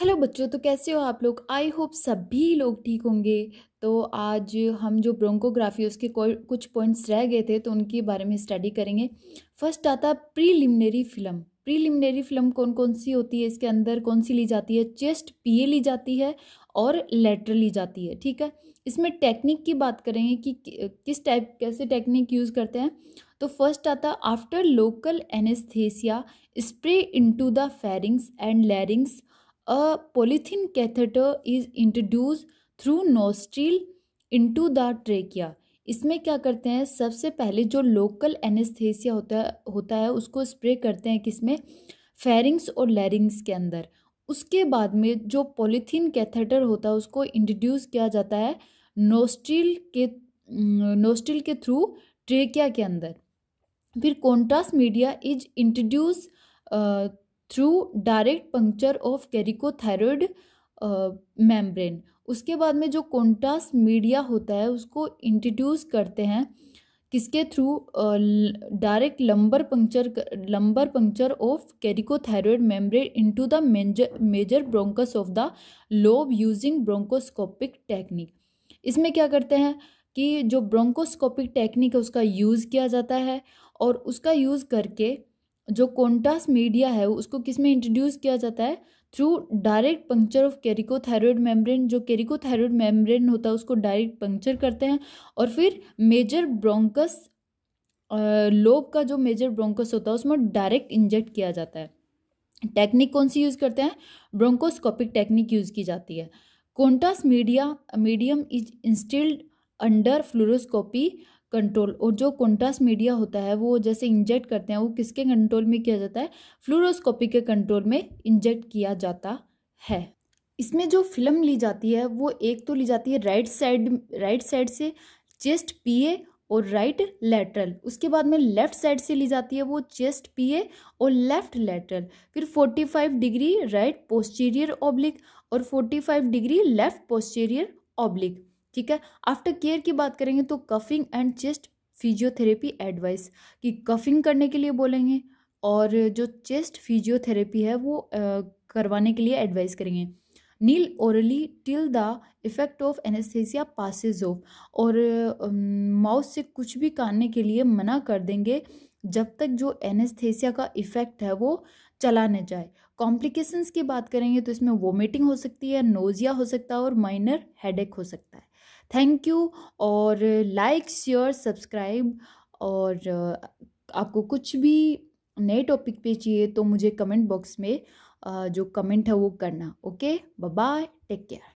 hello बच्चों तो कैसे हो आप लोग आई होप सभी लोग ठीक होंगे तो आज हम जो ब्रोंकोग्राफी उसके कुछ पॉइंट्स रह गए थे तो उनके बारे में स्टडी करेंगे फर्स्ट आता प्रीलिमिनरी फिल्म प्रीलिमिनरी फिल्म कौन कौन सी होती है इसके अंदर कौन सी ली जाती है चेस्ट पीए ली जाती है और लेटर ली जाती है ठीक है इसमें टेक्निक की बात करेंगे कि किस टाइप कैसे टेक्निक यूज़ करते हैं तो फर्स्ट आता after local anaesthesia spray into the pharynx and larynx a polythene catheter is introduced through nostril into the trachea इसमें क्या करते हैं सबसे पहले जो लोकल एनेस्थेसिया होता है होता है उसको स्प्रे करते हैं किसमें फेरिंग्स और लैरिंग्स के अंदर उसके बाद में जो पॉलीथीन कैथेटर होता है उसको इंट्रोड्यूस किया जाता है नोस्ट्रिल के नोस्टिल के थ्रू ट्रेकिया के अंदर फिर contrast media is introduced through direct puncture of cricothyroid membrane उसके बाद में जो कोंटास मीडिया होता है उसको इंट्रोड्यूस करते हैं किसके through direct lumbar puncture lumbar puncture of cricothyroid membrane into the major major bronchus of the lobe using bronchoscopic technique इसमें क्या करते हैं कि जो ब्रोंकोस्कोपिक टेक्निक है उसका यूज़ किया जाता है और उसका यूज़ करके जो कोंटास मीडिया है उसको किस में इंट्रोड्यूस किया जाता है through direct puncture of cricothyroid membrane जो कैरिकोथायरॉयड मेम्ब्रेन होता है उसको डायरेक्ट पंक्चर करते हैं और फिर मेजर ब्रोंकस लोब का जो मेजर ब्रोंकस होता है उसमें डायरेक्ट इंजेक्ट किया जाता है टेक्निक कौन सी यूज़ करते हैं ब्रोंकोस्कोपिक टेक्निक यूज़ की जाती है contrast media medium is instilled under fluoroscopy control और जो कॉन्ट्रास्ट मीडिया होता है वो जैसे इंजेक्ट करते हैं वो किसके कंट्रोल में किया जाता है फ्लूरोस्कोपी के कंट्रोल में इंजेक्ट किया जाता है इसमें जो फिल्म ली जाती है वो एक तो ली जाती है राइट साइड राइट साइड से चेस्ट पीए और राइट लेटरल उसके बाद में लेफ्ट साइड से ली जाती है वो चेस्ट पीए और लेफ्ट लेटरल फिर 45 डिग्री राइट पोस्टीरियर ऑब्लिक और 45 डिग्री लेफ्ट पोस्टीरियर ऑब्लिक ठीक है आफ्टर केयर की बात करेंगे तो coughing and chest physiotherapy advice कि कफिंग करने के लिए बोलेंगे और जो चेस्ट फिजियोथेरेपी है वो करवाने के लिए एडवाइस करेंगे nil orally till the effect of anaesthesia passes off और माउथ से कुछ भी काटने के लिए मना कर देंगे जब तक जो एनेस्थेसिया का इफेक्ट है वो चला न जाए कॉम्प्लिकेशंस की बात करेंगे तो इसमें वोमिटिंग हो सकती है नोजिया हो सकता है और माइनर हेडेक हो सकता है थैंक यू और लाइक शेयर सब्सक्राइब और आपको कुछ भी नए टॉपिक पे चाहिए तो मुझे कमेंट बॉक्स में जो कमेंट है वो करना ओके बाय टेक केयर